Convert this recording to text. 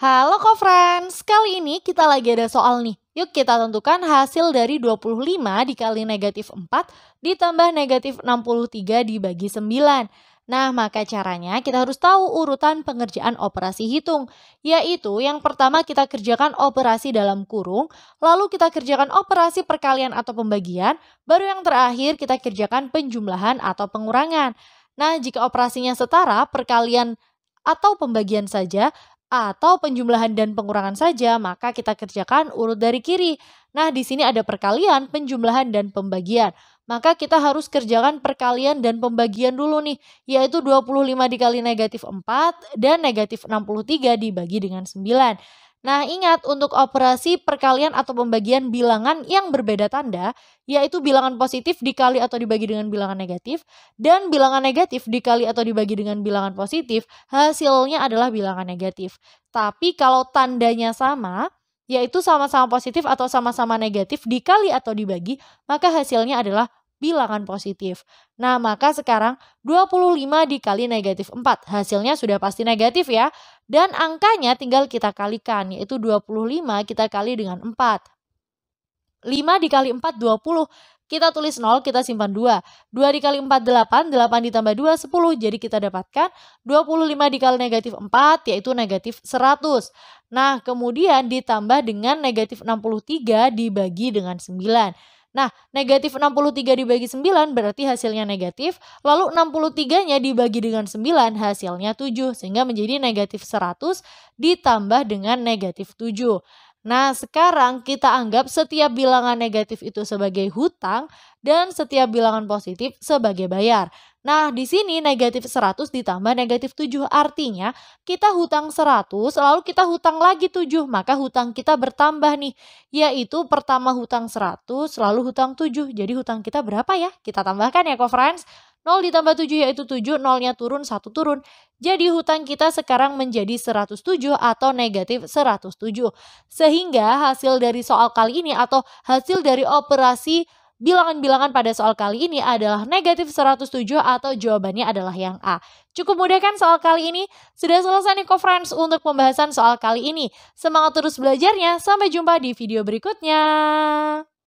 Halo friends, kali ini kita lagi ada soal nih. Yuk kita tentukan hasil dari 25 dikali negatif 4 ditambah negatif 63 dibagi 9. Nah, maka caranya kita harus tahu urutan pengerjaan operasi hitung, yaitu yang pertama kita kerjakan operasi dalam kurung, lalu kita kerjakan operasi perkalian atau pembagian, baru yang terakhir kita kerjakan penjumlahan atau pengurangan. Nah, jika operasinya setara, perkalian atau pembagian saja, atau penjumlahan dan pengurangan saja, maka kita kerjakan urut dari kiri. Nah, di sini ada perkalian, penjumlahan, dan pembagian. Maka kita harus kerjakan perkalian dan pembagian dulu nih, yaitu 25 dikali negatif 4 dan negatif 63 dibagi dengan 9. Nah, ingat untuk operasi perkalian atau pembagian bilangan yang berbeda tanda, yaitu bilangan positif dikali atau dibagi dengan bilangan negatif, dan bilangan negatif dikali atau dibagi dengan bilangan positif, hasilnya adalah bilangan negatif. Tapi kalau tandanya sama, yaitu sama-sama positif atau sama-sama negatif dikali atau dibagi, maka hasilnya adalah bilangan positif. Nah, maka sekarang 25 dikali negatif 4. Hasilnya sudah pasti negatif ya. Dan angkanya tinggal kita kalikan, yaitu 25 kita kali dengan 4. 5 dikali 4, 20. Kita tulis 0, kita simpan 2. 2 dikali 4, 8. 8 ditambah 2, 10. Jadi kita dapatkan 25 dikali negatif 4, yaitu negatif 100. Nah, kemudian ditambah dengan negatif 63 dibagi dengan 9. Nah, negatif 63 dibagi 9 berarti hasilnya negatif, lalu 63-nya dibagi dengan 9 hasilnya 7, sehingga menjadi negatif 100 ditambah dengan negatif 7. Nah, sekarang kita anggap setiap bilangan negatif itu sebagai hutang dan setiap bilangan positif sebagai bayar. Nah, di sini negatif 100 ditambah negatif 7 artinya kita hutang 100 lalu kita hutang lagi 7 maka hutang kita bertambah nih yaitu pertama hutang 100 lalu hutang 7 jadi hutang kita berapa ya? Kita tambahkan ya co-friends. 0 ditambah 7 yaitu 7, 0-nya turun, 1 turun. Jadi hutang kita sekarang menjadi 107 atau negatif 107. Sehingga hasil dari soal kali ini atau hasil dari operasi bilangan-bilangan pada soal kali ini adalah negatif 107 atau jawabannya adalah yang A. Cukup mudah kan soal kali ini? Sudah selesai nih ko friends untuk pembahasan soal kali ini. Semangat terus belajarnya, sampai jumpa di video berikutnya.